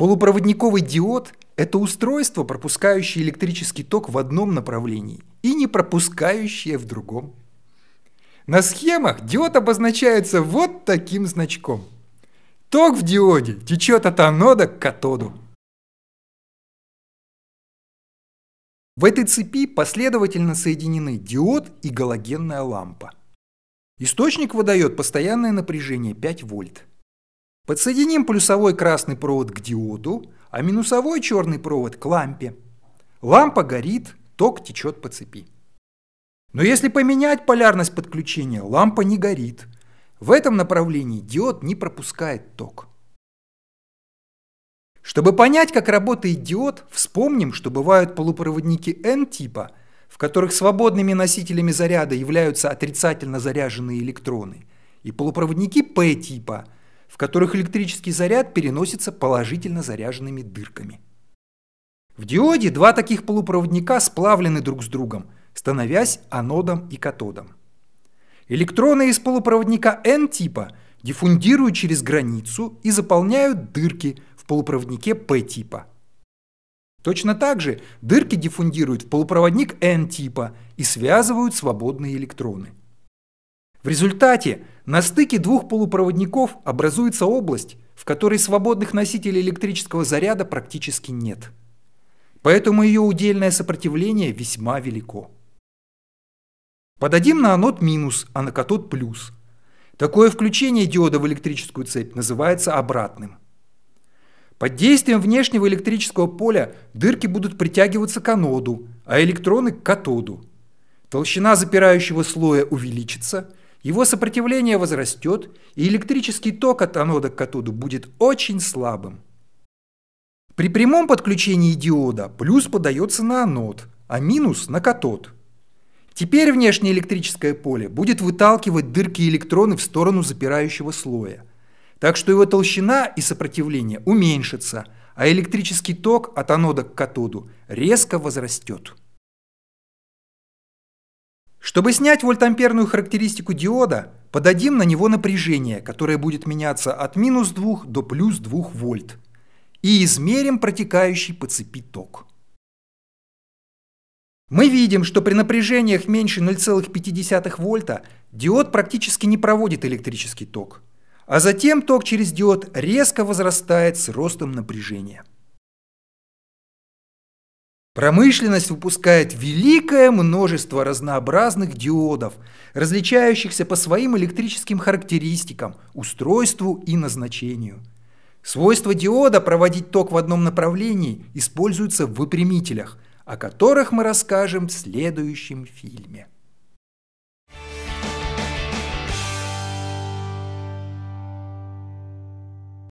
Полупроводниковый диод – это устройство, пропускающее электрический ток в одном направлении и не пропускающее в другом. На схемах диод обозначается вот таким значком. Ток в диоде течет от анода к катоду. В этой цепи последовательно соединены диод и галогенная лампа. Источник выдает постоянное напряжение 5 вольт – Подсоединим плюсовой красный провод к диоду, а минусовой черный провод к лампе. Лампа горит, ток течет по цепи. Но если поменять полярность подключения, лампа не горит. В этом направлении диод не пропускает ток. Чтобы понять, как работает диод, вспомним, что бывают полупроводники N-типа, в которых свободными носителями заряда являются отрицательно заряженные электроны, и полупроводники P-типа – в которых электрический заряд переносится положительно заряженными дырками. В диоде два таких полупроводника сплавлены друг с другом, становясь анодом и катодом. Электроны из полупроводника N-типа диффундируют через границу и заполняют дырки в полупроводнике P-типа. Точно так же дырки диффундируют в полупроводник N-типа и связывают свободные электроны. В результате на стыке двух полупроводников образуется область, в которой свободных носителей электрического заряда практически нет. Поэтому ее удельное сопротивление весьма велико. Подадим на анод минус, а на катод плюс. Такое включение диода в электрическую цепь называется обратным. Под действием внешнего электрического поля дырки будут притягиваться к аноду, а электроны к катоду. Толщина запирающего слоя увеличится – его сопротивление возрастет, и электрический ток от анода к катоду будет очень слабым. При прямом подключении диода плюс подается на анод, а минус на катод. Теперь внешнее электрическое поле будет выталкивать дырки электроны в сторону запирающего слоя. Так что его толщина и сопротивление уменьшатся, а электрический ток от анода к катоду резко возрастет. Чтобы снять вольтамперную характеристику диода, подадим на него напряжение, которое будет меняться от минус 2 до плюс 2 вольт, и измерим протекающий по цепи ток. Мы видим, что при напряжениях меньше 0,5 вольта диод практически не проводит электрический ток, а затем ток через диод резко возрастает с ростом напряжения. Промышленность выпускает великое множество разнообразных диодов, различающихся по своим электрическим характеристикам, устройству и назначению. Свойство диода проводить ток в одном направлении используется в выпрямителях, о которых мы расскажем в следующем фильме.